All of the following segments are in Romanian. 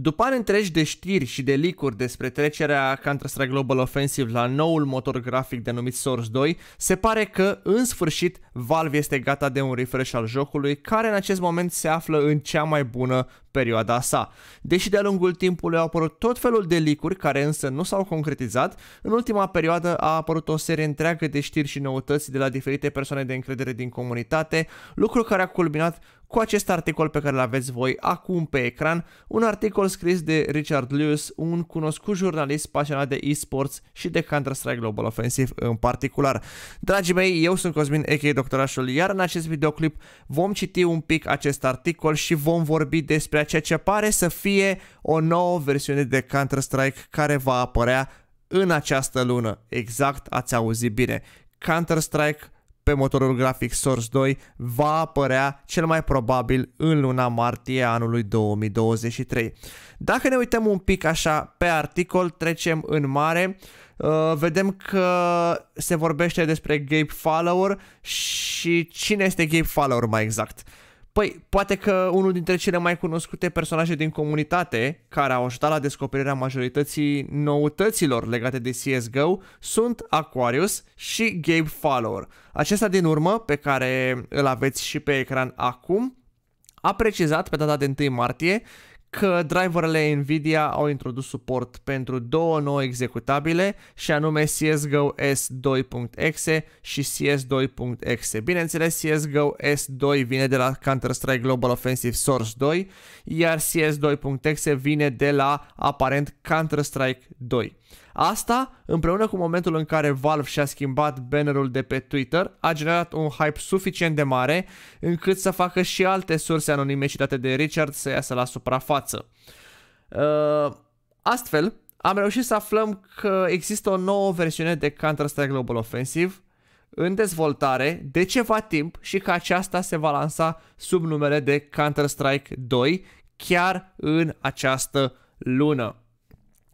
După ani întregi de știri și de licuri despre trecerea Counter-Strike Global Offensive la noul motor grafic denumit Source 2, se pare că, în sfârșit, Valve este gata de un refresh al jocului, care în acest moment se află în cea mai bună perioada sa. Deși de-a lungul timpului au apărut tot felul de licuri care însă nu s-au concretizat, în ultima perioadă a apărut o serie întreagă de știri și noutăți de la diferite persoane de încredere din comunitate, lucru care a culminat cu acest articol pe care îl aveți voi acum pe ecran, un articol scris de Richard Lewis, un cunoscut jurnalist pasionat de esports și de Counter-Strike Global Offensive în particular. Dragii mei, eu sunt Cosmin Echei Doctorașul, iar în acest videoclip vom citi un pic acest articol și vom vorbi despre ceea ce pare să fie o nouă versiune de Counter-Strike care va apărea în această lună. Exact, ați auzit bine. Counter-Strike pe motorul grafic Source 2 va apărea cel mai probabil în luna martie anului 2023. Dacă ne uităm un pic așa pe articol, trecem în mare, Uh, vedem că se vorbește despre Gabe Follower și cine este Gabe Follower mai exact. Păi, poate că unul dintre cele mai cunoscute personaje din comunitate, care au ajutat la descoperirea majorității noutăților legate de CSGO, sunt Aquarius și Gabe Follower. Acesta din urmă, pe care îl aveți și pe ecran acum, a precizat pe data de 1 martie că driverele Nvidia au introdus suport pentru două noi executabile și anume CSGO S2.exe și CS2.exe. Bineînțeles, CSGO S2 vine de la Counter-Strike Global Offensive Source 2, iar CS2.exe vine de la aparent Counter-Strike 2. Asta, împreună cu momentul în care Valve și-a schimbat bannerul de pe Twitter, a generat un hype suficient de mare încât să facă și alte surse anonime citate de Richard să iasă la suprafață. Uh, astfel, am reușit să aflăm că există o nouă versiune de Counter-Strike Global Offensive în dezvoltare de ceva timp și că aceasta se va lansa sub numele de Counter-Strike 2 chiar în această lună.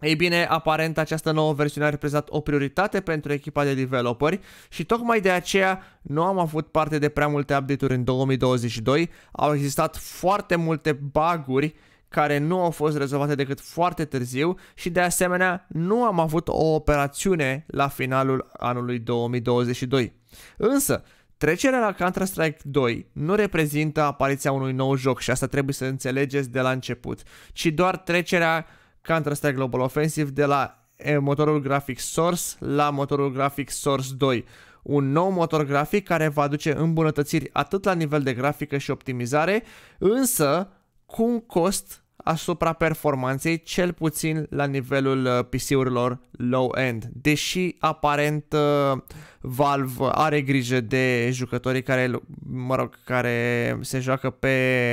Ei bine, aparent această nouă versiune a reprezentat o prioritate pentru echipa de developeri și tocmai de aceea nu am avut parte de prea multe update-uri în 2022, au existat foarte multe baguri care nu au fost rezolvate decât foarte târziu și de asemenea nu am avut o operațiune la finalul anului 2022. Însă, Trecerea la Counter-Strike 2 nu reprezintă apariția unui nou joc și asta trebuie să înțelegeți de la început, ci doar trecerea Counter-Strike Global Offensive de la motorul grafic Source la motorul grafic Source 2 un nou motor grafic care va aduce îmbunătățiri atât la nivel de grafică și optimizare, însă cu un cost asupra performanței, cel puțin la nivelul uh, PC-urilor low-end. Deși aparent uh, Valve are grijă de jucătorii care, mă rog, care se joacă pe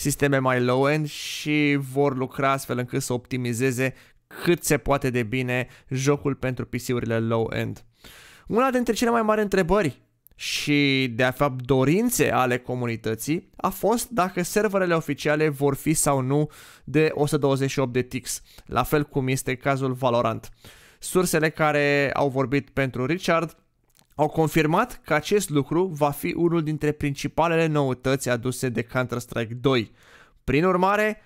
sisteme mai low-end și vor lucra astfel încât să optimizeze cât se poate de bine jocul pentru PC-urile low-end. Una dintre cele mai mari întrebări și de fapt dorințe ale comunității a fost dacă serverele oficiale vor fi sau nu de 128 de ticks, la fel cum este cazul Valorant. Sursele care au vorbit pentru Richard au confirmat că acest lucru va fi unul dintre principalele noutăți aduse de Counter-Strike 2. Prin urmare,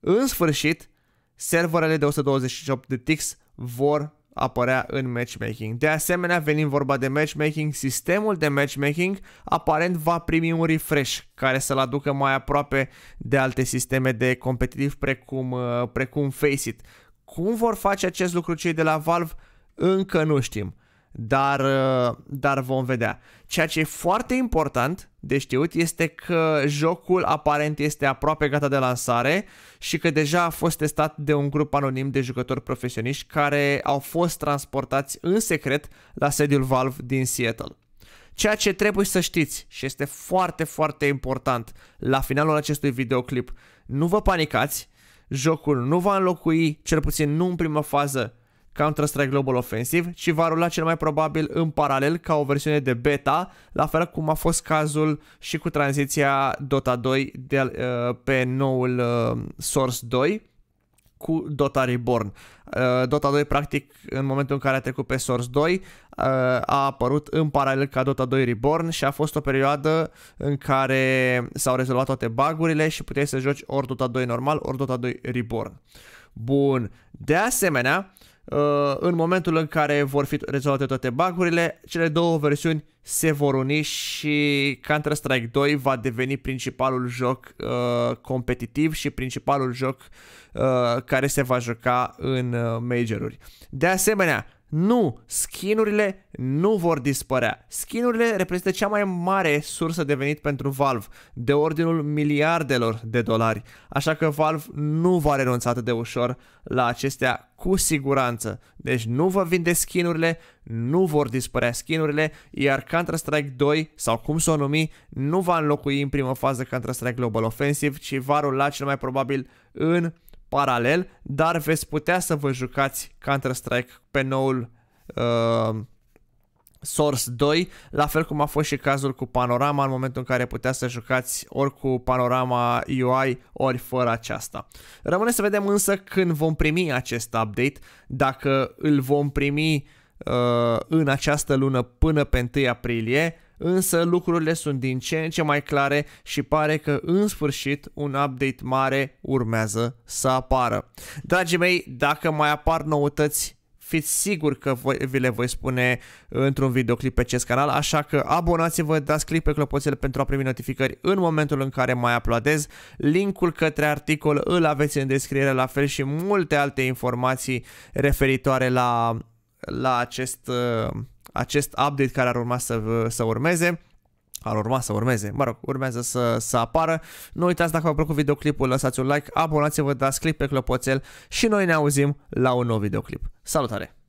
în sfârșit, serverele de 128 de ticks vor apărea în matchmaking. De asemenea, venim vorba de matchmaking, sistemul de matchmaking aparent va primi un refresh care să-l aducă mai aproape de alte sisteme de competitiv precum, uh, precum Faceit. Cum vor face acest lucru cei de la Valve? Încă nu știm dar, uh, dar vom vedea. Ceea ce e foarte important de știut este că jocul aparent este aproape gata de lansare și că deja a fost testat de un grup anonim de jucători profesioniști care au fost transportați în secret la sediul Valve din Seattle. Ceea ce trebuie să știți și este foarte, foarte important la finalul acestui videoclip, nu vă panicați, jocul nu va înlocui, cel puțin nu în prima fază, Counter-Strike Global Offensive și va rula cel mai probabil în paralel ca o versiune de beta, la fel cum a fost cazul și cu tranziția Dota 2 de, uh, pe noul uh, Source 2 cu Dota Reborn. Uh, Dota 2, practic, în momentul în care a trecut pe Source 2, uh, a apărut în paralel ca Dota 2 Reborn și a fost o perioadă în care s-au rezolvat toate bagurile și puteai să joci ori Dota 2 normal, ori Dota 2 Reborn. Bun, de asemenea, uh, Uh, în momentul în care vor fi rezolvate toate bagurile, cele două versiuni se vor uni și Counter-Strike 2 va deveni principalul joc uh, competitiv și principalul joc uh, care se va juca în uh, majoruri. De asemenea, nu, skinurile nu vor dispărea. Skinurile reprezintă cea mai mare sursă de venit pentru Valve, de ordinul miliardelor de dolari, așa că Valve nu va renunța atât de ușor la acestea cu siguranță. Deci nu vă vinde skinurile, nu vor dispărea skinurile, iar Counter-Strike 2, sau cum să o numi, nu va înlocui în prima fază Counter-Strike Global Offensive, ci va rula cel mai probabil în paralel, dar veți putea să vă jucați Counter-Strike pe noul uh, Source 2, la fel cum a fost și cazul cu panorama în momentul în care puteați să jucați ori cu panorama UI, ori fără aceasta. Rămâne să vedem însă când vom primi acest update, dacă îl vom primi uh, în această lună până pe 1 aprilie, însă lucrurile sunt din ce în ce mai clare și pare că în sfârșit un update mare urmează să apară. Dragii mei, dacă mai apar noutăți, fiți siguri că voi, vi le voi spune într-un videoclip pe acest canal, așa că abonați-vă, dați click pe clopoțel pentru a primi notificări în momentul în care mai aplaudez. Linkul către articol îl aveți în descriere, la fel și multe alte informații referitoare la, la acest... Uh, acest update care ar urma să, să urmeze ar urma să urmeze, mă rog, urmează să, să apară. Nu uitați dacă v-a plăcut videoclipul, lăsați un like, abonați-vă, dați click pe clopoțel și noi ne auzim la un nou videoclip. Salutare!